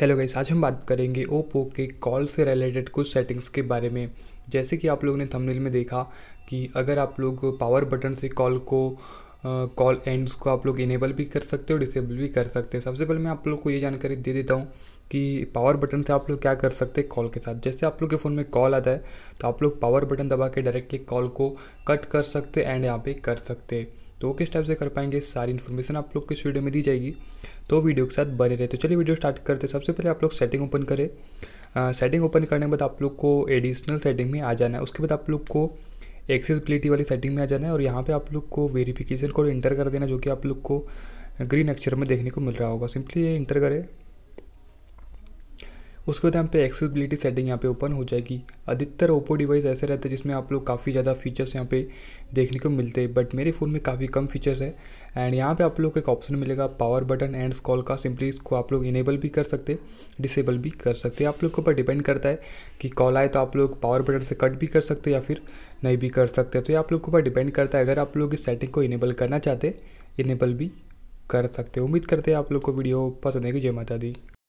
hello guys आज हम बात करेंगे ओप्पो के कॉल से रिलेटेड कुछ सेटिंग्स के बारे में जैसे कि आप लोगों ने थंबनेल में देखा कि अगर आप लोग पावर बटन से कॉल को कॉल uh, एंड्स को आप लोग इनेबल भी कर सकते हो डिसेबल भी कर सकते हैं सबसे पहले मैं आप लोग को ये जानकारी दे देता हूँ कि पावर बटन से आप लोग क्या कर सकते हैं कॉल के साथ जैसे आप लोग के फ़ोन में कॉल आता है तो आप लोग पावर बटन दबा के डायरेक्टली कॉल को कट कर सकते हैं एंड यहाँ पे कर सकते हैं तो किस टाइप से कर पाएंगे सारी इन्फॉर्मेशन आप लोग को इस वीडियो में दी जाएगी तो वीडियो के साथ बने रहे तो चलिए वीडियो स्टार्ट करते सबसे पहले आप लोग सेटिंग ओपन करें सेटिंग ओपन करने के बाद आप लोग को एडिशनल सेटिंग में आ जाना है उसके बाद आप लोग को एक्सेसबिलिटी वाली सेटिंग में आ जाना है और यहाँ पे आप लोग को वेरिफिकेशन कोड इंटर कर देना जो कि आप लोग को ग्रीन अक्षर में देखने को मिल रहा होगा सिंपली ये इंटर करें उसके बाद यहाँ पे एक्सेसिबिलिटी सेटिंग यहाँ पे ओपन हो जाएगी अधिकतर ओप्पो डिवाइस ऐसे रहते हैं जिसमें आप लोग काफ़ी ज़्यादा फीचर्स यहाँ पे देखने को मिलते हैं बट मेरे फ़ोन में काफ़ी कम फीचर्स है एंड यहाँ पे आप लोग को एक ऑप्शन मिलेगा पावर बटन एंड स्कॉल का सिंपली इसको आप लोग इनेबल भी कर सकते डिसेबल भी कर सकते आप लोग के ऊपर डिपेंड करता है कि कॉल आए तो आप लोग पावर बटन से कट भी कर सकते या फिर नहीं भी कर सकते तो ये आप लोग के ऊपर डिपेंड करता है अगर आप लोग इस सेटिंग को इनेबल करना चाहते इनेबल भी कर सकते उम्मीद करते हैं आप लोग को वीडियो पसंद है कि जय माता दी